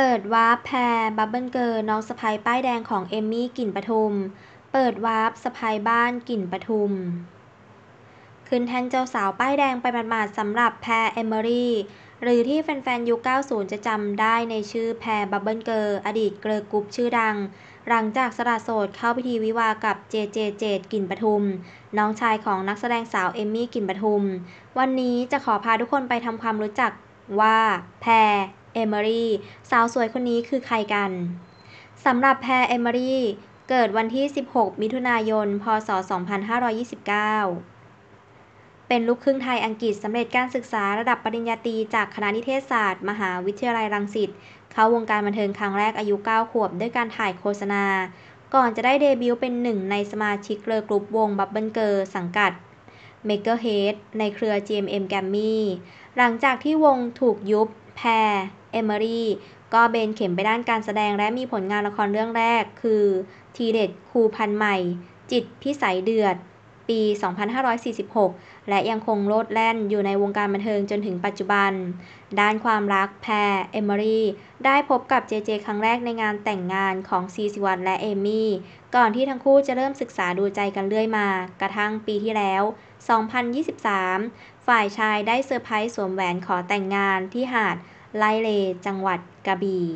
เปิดวาร์ปแพรบับเบิลเกิร์ลน้องสะใภ้ป้ายแดงของเอมมี่กลิ่นปทุม เปิดวาร์ปสะใภ้บ้านกลิ่นปทุม ขึ้นแทนเจ้าสาวป้ายแดงไปหมาดๆสำหรับแพรเอมเมอรี่ หรือที่แฟน ๆยุค90จะจำได้ในชื่อแพรบับเบิลเกิร์ลอดีตเกิร์ลกรุ๊ป ชื่อดัง หลังจากสละโสดเข้าพิธีวิวากับ เจเจเจดกลิ่นปทุมน้องชายของนักแสดงสาวเอมมี่กลิ่นปทุม วันนี้จะขอพาทุกคนไปทำความรู้จักว่าแพรเอเมอรี่ สาวสวยคนนี้คือใครกันสำหรับแพรเอเมอรี่ เกิดวันที่ 16 มิถุนายน พศ 2529 เป็นลูกครึ่งไทยอังกฤษสำเร็จการศึกษาระดับปริญญาตรีจากคณะนิเทศศาสตร์ มหาวิทยาลัยรังสิตเข้าวงการบันเทิงครั้งแรกอายุ 9 ขวบ ด้วยการถ่ายโฆษณาก่อนจะได้เดบิวต์เป็นหนึ่งในสมาชิกเลอกรุ๊ปวงบับเบิลเกอร์สังกัด m a k e r h e a d ในเครือ GMM Grammy หลังจากที่วงถูกยุบแพรเอมเมอรี่ ก็เบนเข็มไปด้านการแสดงและมีผลงานละครเรื่องแรก คือทีเด็ดครูพันใหม่ จิตพิสัยเดือดปี 2546 และยังคงโลดแล่นอยู่ในวงการบันเทิงจนถึงปัจจุบัน ด้านความรักแพรเอมเมอรี่ ได้พบกับเจเจครั้งแรกในงานแต่งงานของซีซิวันและเอมี่ ก่อนที่ทั้งคู่จะเริ่มศึกษาดูใจกันเรื่อยมากระทั่งปีที่แล้ว 2023 ฝ่ายชายได้เซอร์ไพรส์สวมแหวนขอแต่งงานที่หาดไลเลจังหวัดกระบี่